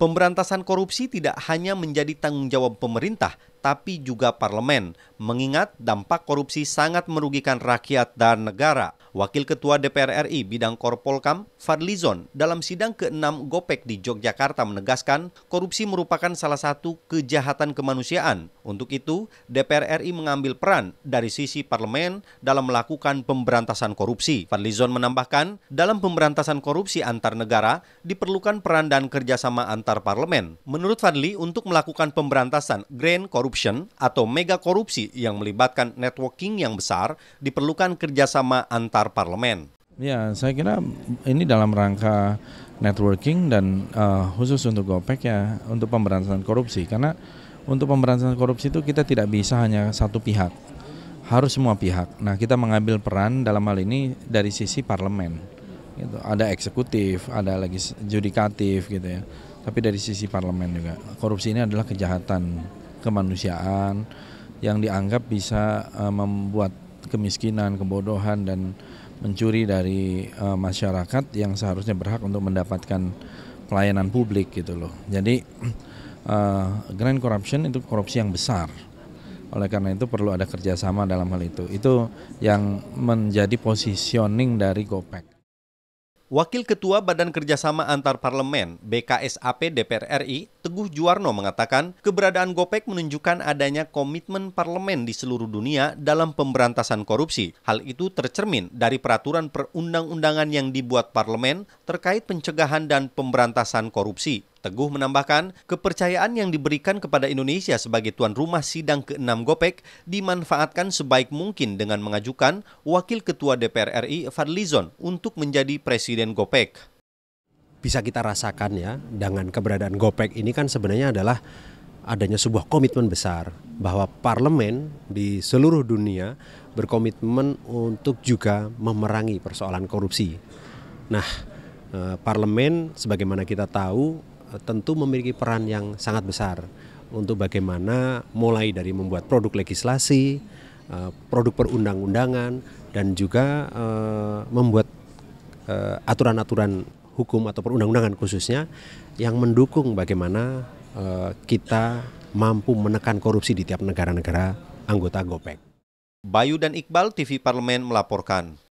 Pemberantasan korupsi tidak hanya menjadi tanggung jawab pemerintah, tapi juga parlemen, mengingat dampak korupsi sangat merugikan rakyat dan negara. Wakil Ketua DPR RI bidang Korpolkam, Fadlizon, dalam sidang ke-6 Gopek di Yogyakarta menegaskan korupsi merupakan salah satu kejahatan kemanusiaan. Untuk itu, DPR RI mengambil peran dari sisi parlemen dalam melakukan pemberantasan korupsi. Fadlizon menambahkan, dalam pemberantasan korupsi antar negara diperlukan peran dan kerjasama antar parlemen. Menurut Fadli, untuk melakukan pemberantasan grand corruption atau mega korupsi yang melibatkan networking yang besar, diperlukan kerjasama antar luar parlemen. Ya, saya kira ini dalam rangka networking dan uh, khusus untuk GoPek ya untuk pemberantasan korupsi karena untuk pemberantasan korupsi itu kita tidak bisa hanya satu pihak. Harus semua pihak. Nah, kita mengambil peran dalam hal ini dari sisi parlemen. Gitu. Ada eksekutif, ada lagi judikatif gitu ya. Tapi dari sisi parlemen juga. Korupsi ini adalah kejahatan kemanusiaan yang dianggap bisa uh, membuat kemiskinan, kebodohan dan mencuri dari uh, masyarakat yang seharusnya berhak untuk mendapatkan pelayanan publik gitu loh. Jadi uh, grand corruption itu korupsi yang besar. Oleh karena itu perlu ada kerjasama dalam hal itu. Itu yang menjadi positioning dari GOPEK. Wakil Ketua Badan Kerjasama Antar Parlemen BKSAP DPR RI Teguh Juwarno mengatakan, keberadaan Gopek menunjukkan adanya komitmen parlemen di seluruh dunia dalam pemberantasan korupsi. Hal itu tercermin dari peraturan perundang-undangan yang dibuat parlemen terkait pencegahan dan pemberantasan korupsi. Teguh menambahkan, kepercayaan yang diberikan kepada Indonesia sebagai tuan rumah sidang ke-6 GOPEK dimanfaatkan sebaik mungkin dengan mengajukan Wakil Ketua DPR RI Fadlizon untuk menjadi Presiden GOPEK bisa kita rasakan ya dengan keberadaan GoPEK ini kan sebenarnya adalah adanya sebuah komitmen besar bahwa parlemen di seluruh dunia berkomitmen untuk juga memerangi persoalan korupsi. Nah, eh, parlemen sebagaimana kita tahu eh, tentu memiliki peran yang sangat besar untuk bagaimana mulai dari membuat produk legislasi, eh, produk perundang-undangan dan juga membuat aturan-aturan hukum atau perundang-undangan khususnya yang mendukung bagaimana uh, kita mampu menekan korupsi di tiap negara-negara anggota GOPEK. Bayu dan Iqbal TV Parlemen melaporkan.